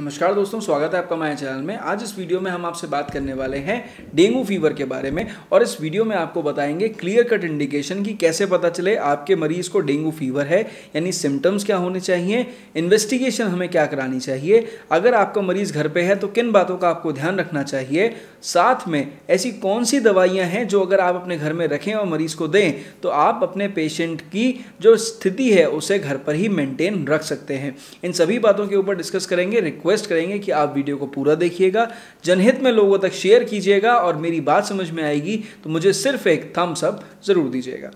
नमस्कार दोस्तों स्वागत है आपका माय चैनल में आज इस वीडियो में हम आपसे बात करने वाले हैं डेंगू फीवर के बारे में और इस वीडियो में आपको बताएंगे क्लियर कट इंडिकेशन कि कैसे पता चले आपके मरीज को डेंगू फीवर है यानी सिम्टम्स क्या होने चाहिए इन्वेस्टिगेशन हमें क्या करानी चाहिए अगर आपका मरीज घर पर है तो किन बातों का आपको ध्यान रखना चाहिए साथ में ऐसी कौन सी दवाइयाँ हैं जो अगर आप अपने घर में रखें और मरीज को दें तो आप अपने पेशेंट की जो स्थिति है उसे घर पर ही मेनटेन रख सकते हैं इन सभी बातों के ऊपर डिस्कस करेंगे रिक्वेस्ट रिक्वेस्ट करेंगे कि आप वीडियो को पूरा देखिएगा जनहित में लोगों तक शेयर कीजिएगा और मेरी बात समझ में आएगी तो मुझे सिर्फ एक थम्स अप ज़रूर दीजिएगा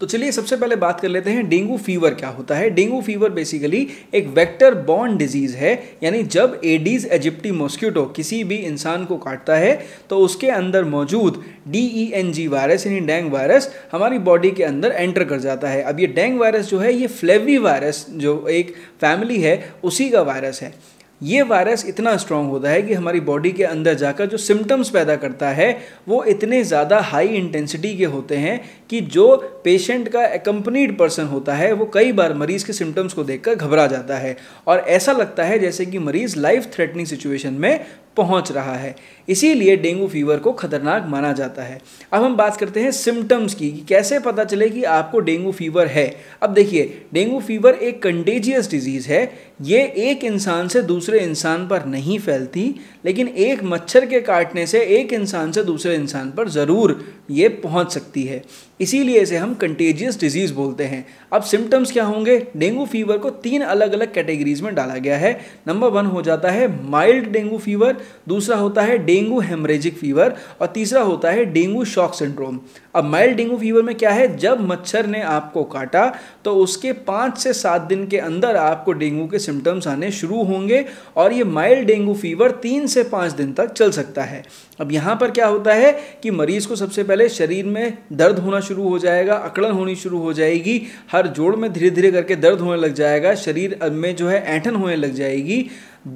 तो चलिए सबसे पहले बात कर लेते हैं डेंगू फीवर क्या होता है डेंगू फीवर बेसिकली एक वेक्टर बॉर्न डिजीज है यानी जब एडीज एजिप्टी मॉस्क्यूटो किसी भी इंसान को काटता है तो उसके अंदर मौजूद D E N G virus यानी डेंग वायरस हमारी बॉडी के अंदर एंटर कर जाता है अब ये डेंग वायरस जो है ये फ्लेवी वायरस जो एक फैमिली है उसी का वायरस है ये वायरस इतना स्ट्रांग होता है कि हमारी बॉडी के अंदर जाकर जो सिम्टम्स पैदा करता है वो इतने ज़्यादा हाई इंटेंसिटी के होते हैं कि जो पेशेंट का एकम्पनीड पर्सन होता है वो कई बार मरीज़ के सिम्टम्स को देखकर घबरा जाता है और ऐसा लगता है जैसे कि मरीज़ लाइफ थ्रेटनिंग सिचुएशन में पहुंच रहा है इसीलिए डेंगू फीवर को खतरनाक माना जाता है अब हम बात करते हैं सिम्टम्स की कि कैसे पता चले कि आपको डेंगू फीवर है अब देखिए डेंगू फीवर एक कंटेजियस डिजीज़ है ये एक इंसान से दूसरे इंसान पर नहीं फैलती लेकिन एक मच्छर के काटने से एक इंसान से दूसरे इंसान पर ज़रूर ये पहुंच सकती है इसीलिए इसे हम कंटेजियस डिजीज़ बोलते हैं अब सिम्टम्स क्या होंगे डेंगू फीवर को तीन अलग अलग कैटेगरीज में डाला गया है नंबर वन हो जाता है माइल्ड डेंगू फीवर दूसरा होता है डेंगू हेमरेजिक फीवर और तीसरा होता है डेंगू शॉक सिंड्रोम अब माइल्ड डेंगू फीवर में क्या है जब मच्छर ने आपको काटा तो उसके पाँच से सात दिन के अंदर आपको डेंगू के सिम्टम्स आने शुरू होंगे और ये माइल्ड डेंगू फीवर तीन से पाँच दिन तक चल सकता है अब यहाँ पर क्या होता है कि मरीज़ को सबसे पहले शरीर में दर्द होना शुरू हो जाएगा अकड़न होनी शुरू हो जाएगी हर जोड़ में धीरे धीरे करके दर्द होने लग जाएगा शरीर में जो है ऐंठन होने लग जाएगी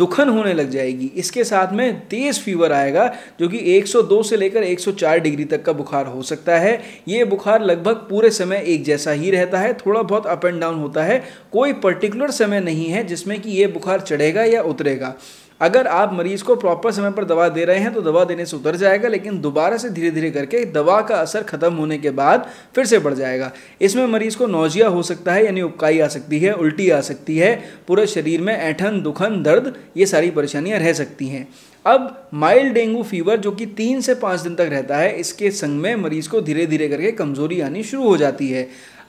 दुखन होने लग जाएगी इसके साथ में तेज़ फीवर आएगा जो कि 102 से लेकर 104 डिग्री तक का बुखार हो सकता है ये बुखार लगभग पूरे समय एक जैसा ही रहता है थोड़ा बहुत अप एंड डाउन होता है कोई पर्टिकुलर समय नहीं है जिसमें कि ये बुखार चढ़ेगा या उतरेगा अगर आप मरीज़ को प्रॉपर समय पर दवा दे रहे हैं तो दवा देने से उतर जाएगा लेकिन दोबारा से धीरे धीरे करके दवा का असर ख़त्म होने के बाद फिर से बढ़ जाएगा इसमें मरीज़ को नौजिया हो सकता है यानी उपकाई आ सकती है उल्टी आ सकती है पूरे शरीर में ऐठन दुखन दर्द ये सारी परेशानियाँ रह सकती हैं अब माइल्ड डेंगू फीवर जो कि तीन से पाँच दिन तक रहता है इसके संग में मरीज़ को धीरे धीरे करके कमज़ोरी आनी शुरू हो जाती है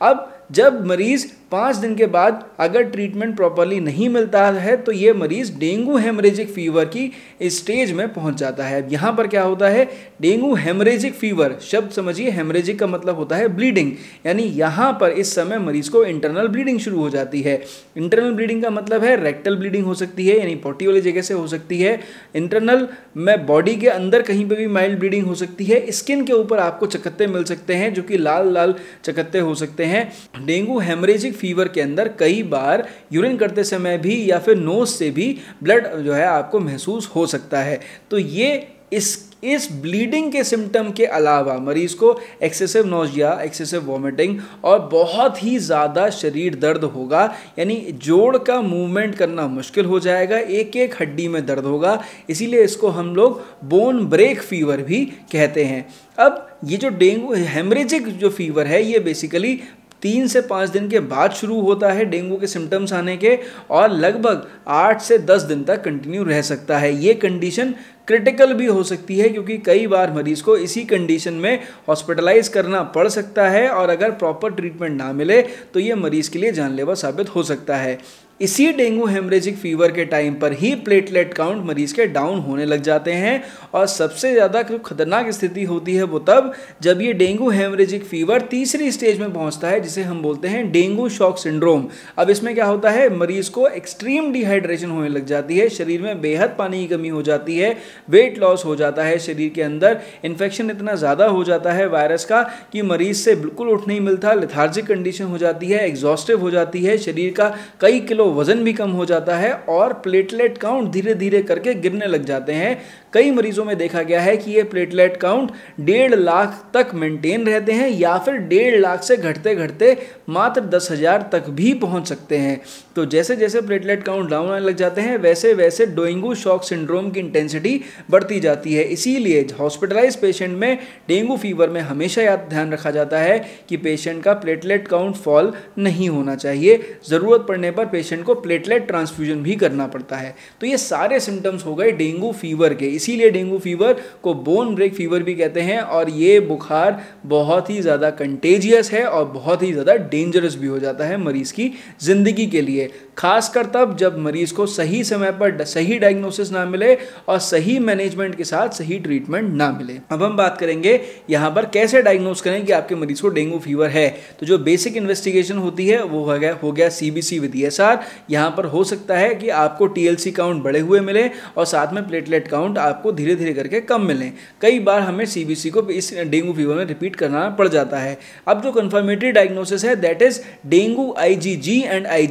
अब जब मरीज़ पाँच दिन के बाद अगर ट्रीटमेंट प्रॉपरली नहीं मिलता है तो ये मरीज़ डेंगू हेमरेजिक फीवर की स्टेज में पहुंच जाता है यहाँ पर क्या होता है डेंगू हेमरेजिक फीवर शब्द समझिए हेमरेजिक का मतलब होता है ब्लीडिंग यानी यहाँ पर इस समय मरीज़ को इंटरनल ब्लीडिंग शुरू हो जाती है इंटरनल ब्लीडिंग का मतलब है रेक्टल ब्लीडिंग हो सकती है यानी पोटी वाली जगह से हो सकती है इंटरनल में बॉडी के अंदर कहीं पर भी माइल्ड ब्लीडिंग हो सकती है स्किन के ऊपर आपको चकत्ते मिल सकते हैं जो कि लाल लाल चकत्ते हो सकते हैं डेंगू हेमरेजिक फीवर के अंदर कई बार यूरिन करते समय भी या फिर नोज से भी ब्लड जो है आपको महसूस हो सकता है तो ये इस इस ब्लीडिंग के सिम्टम के अलावा मरीज़ को एक्सेसिव नोजिया एक्सेसिव वॉमिटिंग और बहुत ही ज़्यादा शरीर दर्द होगा यानी जोड़ का मूवमेंट करना मुश्किल हो जाएगा एक एक हड्डी में दर्द होगा इसीलिए इसको हम लोग बोन ब्रेक फीवर भी कहते हैं अब ये जो डेंगू हेमरेजिक जो फीवर है ये बेसिकली तीन से पाँच दिन के बाद शुरू होता है डेंगू के सिम्टम्स आने के और लगभग आठ से दस दिन तक कंटिन्यू रह सकता है ये कंडीशन क्रिटिकल भी हो सकती है क्योंकि कई बार मरीज को इसी कंडीशन में हॉस्पिटलाइज करना पड़ सकता है और अगर प्रॉपर ट्रीटमेंट ना मिले तो ये मरीज के लिए जानलेवा साबित हो सकता है इसी डेंगू हेमरेजिक फीवर के टाइम पर ही प्लेटलेट काउंट मरीज के डाउन होने लग जाते हैं और सबसे ज़्यादा जो खतरनाक स्थिति होती है वो तब जब ये डेंगू हेमरेजिक फीवर तीसरी स्टेज में पहुंचता है जिसे हम बोलते हैं डेंगू शॉक सिंड्रोम अब इसमें क्या होता है मरीज को एक्सट्रीम डिहाइड्रेशन होने लग जाती है शरीर में बेहद पानी की कमी हो जाती है वेट लॉस हो जाता है शरीर के अंदर इन्फेक्शन इतना ज़्यादा हो जाता है वायरस का कि मरीज से बिल्कुल उठ नहीं मिलता लिथार्जिक कंडीशन हो जाती है एग्जॉस्टिव हो जाती है शरीर का कई किलो वजन भी कम हो जाता है और प्लेटलेट काउंट धीरे धीरे करके गिरने लग जाते हैं कई मरीजों में देखा गया है कि ये प्लेटलेट काउंट डेढ़ लाख तक मेंटेन रहते हैं या फिर डेढ़ लाख से घटते घटते मात्र दस हज़ार तक भी पहुंच सकते हैं तो जैसे जैसे प्लेटलेट काउंट डाउन होने लग जाते हैं वैसे वैसे डेंगू शॉक सिंड्रोम की इंटेंसिटी बढ़ती जाती है इसीलिए हॉस्पिटलाइज पेशेंट में डेंगू फीवर में हमेशा याद ध्यान रखा जाता है कि पेशेंट का प्लेटलेट काउंट फॉल नहीं होना चाहिए ज़रूरत पड़ने पर पेशेंट को प्लेटलेट ट्रांसफ्यूजन भी करना पड़ता है तो ये सारे सिम्टम्स हो गए डेंगू फीवर के इसीलिए डेंगू फीवर को बोन ब्रेक फीवर भी कहते हैं और ये बुखार बहुत ही ज़्यादा कंटेजियस है और बहुत ही ज़्यादा डेंजरस भी हो जाता है मरीज़ की ज़िंदगी के लिए खासकर तब जब मरीज़ को सही समय पर सही डायग्नोसिस ना मिले और सही मैनेजमेंट के साथ सही ट्रीटमेंट ना मिले अब हम बात करेंगे यहाँ पर कैसे डायग्नोस करें कि आपके मरीज़ को डेंगू फीवर है तो जो बेसिक इन्वेस्टिगेशन होती है वो हो गया हो गया सी विद ई यहाँ पर हो सकता है कि आपको टी काउंट बढ़े हुए मिले और साथ में प्लेटलेट काउंट आपको धीरे धीरे करके कम मिलें कई बार हमें सी को इस डेंगू फीवर में रिपीट करना पड़ जाता है अब जो कन्फर्मेटरी डायग्नोसिस है that is dengue I and I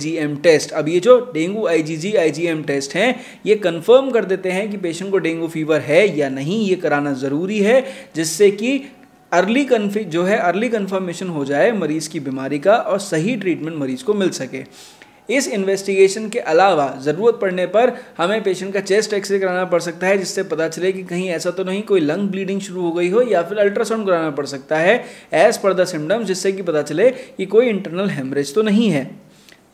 test अब ये जो डेंगू आई जी टेस्ट हैं ये कन्फर्म कर देते हैं कि पेशेंट को डेंगू फीवर है या नहीं ये कराना ज़रूरी है जिससे कि अर्ली कन्फी जो है अर्ली कन्फर्मेशन हो जाए मरीज़ की बीमारी का और सही ट्रीटमेंट मरीज़ को मिल सके इस इन्वेस्टिगेशन के अलावा ज़रूरत पड़ने पर हमें पेशेंट का चेस्ट एक्सरे कराना पड़ सकता है जिससे पता चले कि कहीं ऐसा तो नहीं कोई लंग ब्लीडिंग शुरू हो गई हो या फिर अल्ट्रासाउंड कराना पड़ सकता है एज पर द सिम्टम्स जिससे कि पता चले कि कोई इंटरनल हेमरेज तो नहीं है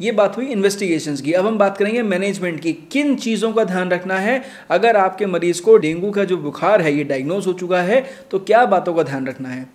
ये बात हुई इन्वेस्टिगेशंस की अब हम बात करेंगे मैनेजमेंट की किन चीज़ों का ध्यान रखना है अगर आपके मरीज़ को डेंगू का जो बुखार है ये डायग्नोज हो चुका है तो क्या बातों का ध्यान रखना है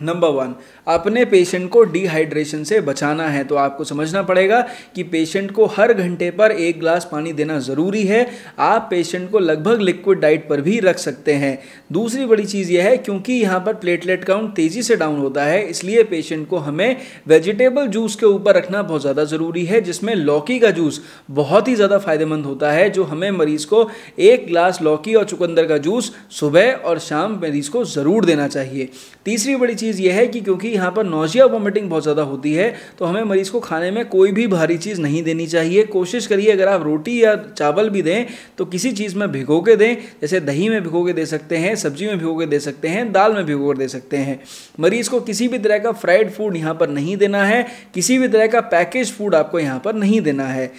नंबर वन अपने पेशेंट को डिहाइड्रेशन से बचाना है तो आपको समझना पड़ेगा कि पेशेंट को हर घंटे पर एक ग्लास पानी देना ज़रूरी है आप पेशेंट को लगभग लिक्विड डाइट पर भी रख सकते हैं दूसरी बड़ी चीज़ यह है क्योंकि यहाँ पर प्लेटलेट काउंट तेज़ी से डाउन होता है इसलिए पेशेंट को हमें वेजिटेबल जूस के ऊपर रखना बहुत ज़्यादा ज़रूरी है जिसमें लौकी का जूस बहुत ही ज़्यादा फायदेमंद होता है जो हमें मरीज़ को एक ग्लास लौकी और चुकंदर का जूस सुबह और शाम मरीज़ को ज़रूर देना चाहिए तीसरी बड़ी चीज़ चीज़ यह है कि क्योंकि यहाँ पर नोजिया वॉमिटिंग बहुत ज़्यादा होती है तो हमें मरीज़ को खाने में कोई भी भारी चीज़ नहीं देनी चाहिए कोशिश करिए अगर आप रोटी या चावल भी दें तो किसी चीज़ में भिगो के दें जैसे दही में भिगो के दे सकते हैं सब्जी में भिगो के दे सकते हैं दाल में भिगो कर दे सकते हैं मरीज़ को किसी भी तरह का फ्राइड फूड यहाँ पर नहीं देना है किसी भी तरह का पैकेज फूड आपको यहाँ पर नहीं देना है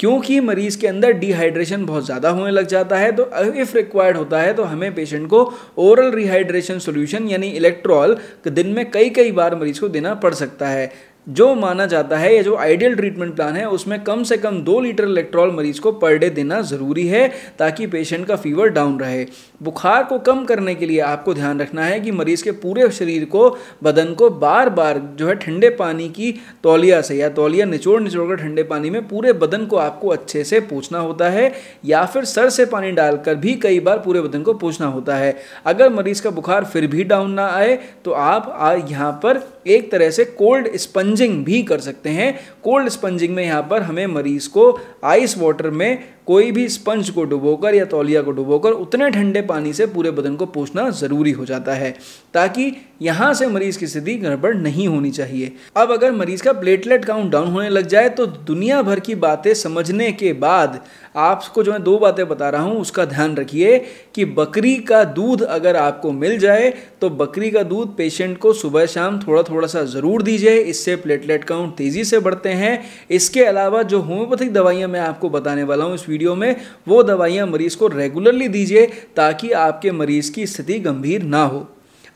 क्योंकि मरीज के अंदर डिहाइड्रेशन बहुत ज़्यादा होने लग जाता है तो इफ़ रिक्वायर्ड होता है तो हमें पेशेंट को ओरल रिहाइड्रेशन सोल्यूशन यानी इलेक्ट्रॉल दिन में कई कई बार मरीज को देना पड़ सकता है जो माना जाता है या जो आइडियल ट्रीटमेंट प्लान है उसमें कम से कम दो लीटर इलेक्ट्रॉल मरीज को पर डे देना ज़रूरी है ताकि पेशेंट का फीवर डाउन रहे बुखार को कम करने के लिए आपको ध्यान रखना है कि मरीज़ के पूरे शरीर को बदन को बार बार जो है ठंडे पानी की तौलिया से या तौलिया निचोड़ निचोड़ कर ठंडे पानी में पूरे बदन को आपको अच्छे से पूछना होता है या फिर सर से पानी डालकर भी कई बार पूरे बदन को पूछना होता है अगर मरीज़ का बुखार फिर भी डाउन ना आए तो आप यहाँ पर एक तरह से कोल्ड स्पंजिंग भी कर सकते हैं कोल्ड स्पंजिंग में यहाँ पर हमें मरीज को आइस वाटर में कोई भी स्पंज को डुबोकर या तौलिया को डुबोकर उतने ठंडे पानी से पूरे बदन को पोछना ज़रूरी हो जाता है ताकि यहाँ से मरीज की स्थिति गड़बड़ नहीं होनी चाहिए अब अगर मरीज का प्लेटलेट काउंट डाउन होने लग जाए तो दुनिया भर की बातें समझने के बाद आपको जो मैं दो बातें बता रहा हूँ उसका ध्यान रखिए कि बकरी का दूध अगर आपको मिल जाए तो बकरी का दूध पेशेंट को सुबह शाम थोड़ा थोड़ा सा ज़रूर दीजिए इससे प्लेटलेट काउंट तेज़ी से बढ़ते हैं इसके अलावा जो होम्योपैथिक दवाइयाँ मैं आपको बताने वाला हूँ इस वीडियो वीडियो में वो दवाइयाँ मरीज़ को रेगुलरली दीजिए ताकि आपके मरीज़ की स्थिति गंभीर ना हो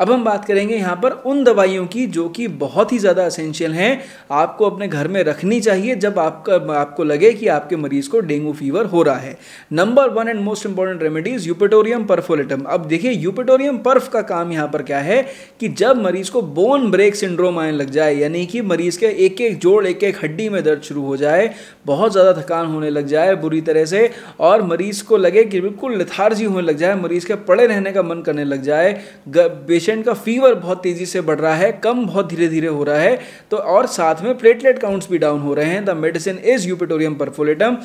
अब हम बात करेंगे यहाँ पर उन दवाइयों की जो कि बहुत ही ज़्यादा असेंशियल हैं आपको अपने घर में रखनी चाहिए जब आपका आपको लगे कि आपके मरीज़ को डेंगू फीवर हो रहा है number one and most important remedies eupatorium perfoliatum अब देखिए यूपेटोरियम पर्फ का काम यहाँ पर क्या है कि जब मरीज़ को बोन ब्रेक सिंड्रोम आने लग जाए यानी कि मरीज़ के एक एक जोड़ एक एक हड्डी में दर्द शुरू हो जाए बहुत ज़्यादा थकान होने लग जाए बुरी तरह से और मरीज़ को लगे कि बिल्कुल लथार्जी होने लग जाए मरीज़ के पड़े रहने का मन करने लग जाए पेशेंट पेशेंट का फीवर बहुत तेज़ी से बढ़ रहा है कम बहुत धीरे धीरे हो रहा है तो और साथ में प्लेटलेट काउंट्स भी डाउन हो रहे हैं the medicine is eupatorium perfoliatum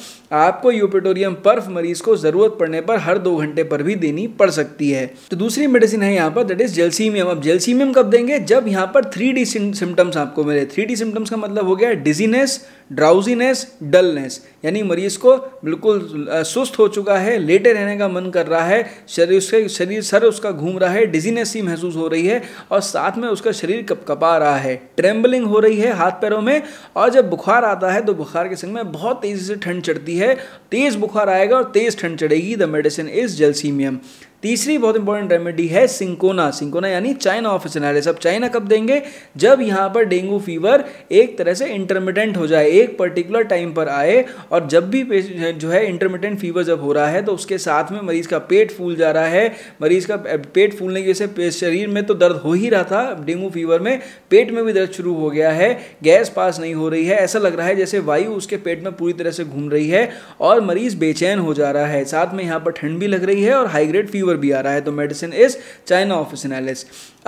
आपको यूपिटोरियम पर्फ मरीज को ज़रूरत पड़ने पर हर दो घंटे पर भी देनी पड़ सकती है तो दूसरी मेडिसिन है यहाँ पर दैट इज़ जेलसीमियम अब जेलसीमियम कब देंगे जब यहाँ पर थ्री सिम्टम्स आपको मिले थ्री सिम्टम्स का मतलब हो गया डिजीनेस ड्राउजीनेस डलनेस यानी मरीज को बिल्कुल सुस्त हो चुका है लेटे रहने का मन कर रहा है शरीर उसके शरीर सर उसका घूम रहा है डिजीनेस ही महसूस हो रही है और साथ में उसका शरीर कपकपा रहा है ट्रेम्बलिंग हो रही है हाथ पैरों में और जब बुखार आता है तो बुखार के संग में बहुत तेज़ी से ठंड चढ़ती है तेज़ बुखार आएगा और तेज़ ठंड चढ़ेगी द मेडिसिन इज़ जेलसीमियम तीसरी बहुत इंपॉर्टेंट रेमेडी है सिंकोना सिंकोना यानी चाइना ऑफ सिनारिस अब चाइना कब देंगे जब यहाँ पर डेंगू फीवर एक तरह से इंटरमीडेंट हो जाए एक पर्टिकुलर टाइम पर आए और जब भी जो है इंटरमीडेंट फीवर जब हो रहा है तो उसके साथ में मरीज का पेट फूल जा रहा है मरीज का पेट फूलने की वजह से शरीर में तो दर्द हो ही रहा था डेंगू फीवर में पेट में भी दर्द शुरू हो गया है गैस पास नहीं हो रही है ऐसा लग रहा है जैसे वायु उसके पेट में पूरी तरह से घूम रही है और मरीज बेचैन हो जा रहा है साथ में यहाँ पर ठंड भी लग रही है और हाईग्रेड फीवर फीवर भी आ रहा है तो मेडिसिन इज चाइना ऑफिसनैलिस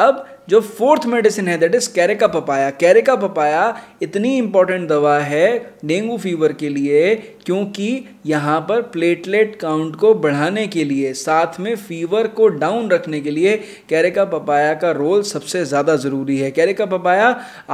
अब जो फोर्थ मेडिसिन है that is carica papaya carica papaya इतनी इंपॉर्टेंट दवा है डेंगू फीवर के लिए क्योंकि यहाँ पर प्लेटलेट काउंट को बढ़ाने के लिए साथ में फीवर को डाउन रखने के लिए कैरेका पपाया का रोल सबसे ज़्यादा ज़रूरी है कैरेका पपाया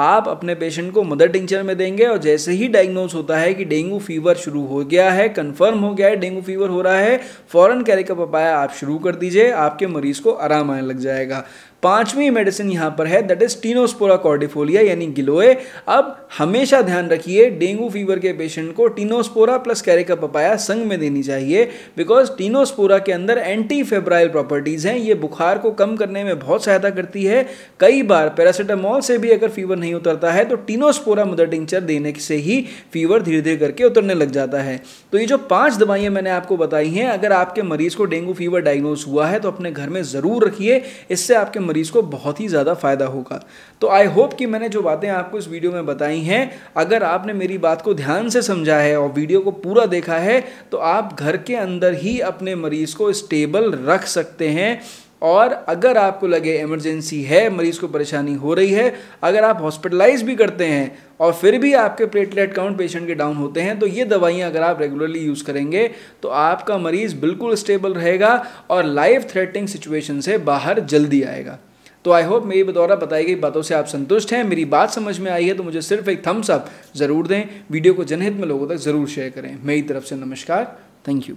आप अपने पेशेंट को मदर टिंचर में देंगे और जैसे ही डायग्नोज होता है कि डेंगू फीवर शुरू हो गया है कन्फर्म हो गया है डेंगू फीवर हो रहा है फ़ौरन कैरेका पपाया आप शुरू कर दीजिए आपके मरीज़ को आराम आने लग जाएगा पांचवी मेडिसिन यहाँ पर है दैट इज टीनोस्पोरा कॉर्डिफोलिया यानी गिलोए अब हमेशा ध्यान रखिए डेंगू फीवर के पेशेंट को टीनोस्पोरा प्लस कैरेका पपाया संग में देनी चाहिए बिकॉज टीनोस्पोरा के अंदर एंटी फेब्राइल प्रॉपर्टीज़ हैं ये बुखार को कम करने में बहुत सहायता करती है कई बार पैरासीटामॉल से भी अगर फीवर नहीं उतरता है तो टीनोस्पोरा मदर टिंचर देने से ही फीवर धीरे धीरे करके उतरने लग जाता है तो ये जो पांच दवाइयाँ मैंने आपको बताई हैं अगर आपके मरीज को डेंगू फीवर डायग्नोज हुआ है तो अपने घर में ज़रूर रखिए इससे आपके मरीज़ को बहुत ही ज़्यादा फ़ायदा होगा तो आई होप कि मैंने जो बातें आपको इस वीडियो में बताई हैं अगर आपने मेरी बात को ध्यान से समझा है और वीडियो को पूरा देखा है तो आप घर के अंदर ही अपने मरीज़ को स्टेबल रख सकते हैं और अगर आपको लगे इमरजेंसी है मरीज़ को परेशानी हो रही है अगर आप हॉस्पिटलाइज भी करते हैं और फिर भी आपके प्लेटलेट काउंट पेशेंट के डाउन होते हैं तो ये दवाइयाँ अगर आप रेगुलरली यूज़ करेंगे तो आपका मरीज़ बिल्कुल स्टेबल रहेगा और लाइफ थ्रेटनिंग सिचुएशन से बाहर जल्दी आएगा तो आई होप मेरी द्वारा बताई गई बातों से आप संतुष्ट हैं मेरी बात समझ में आई है तो मुझे सिर्फ एक थम्स अप ज़रूर दें वीडियो को जनहित में लोगों तक ज़रूर शेयर करें मेरी तरफ से नमस्कार थैंक यू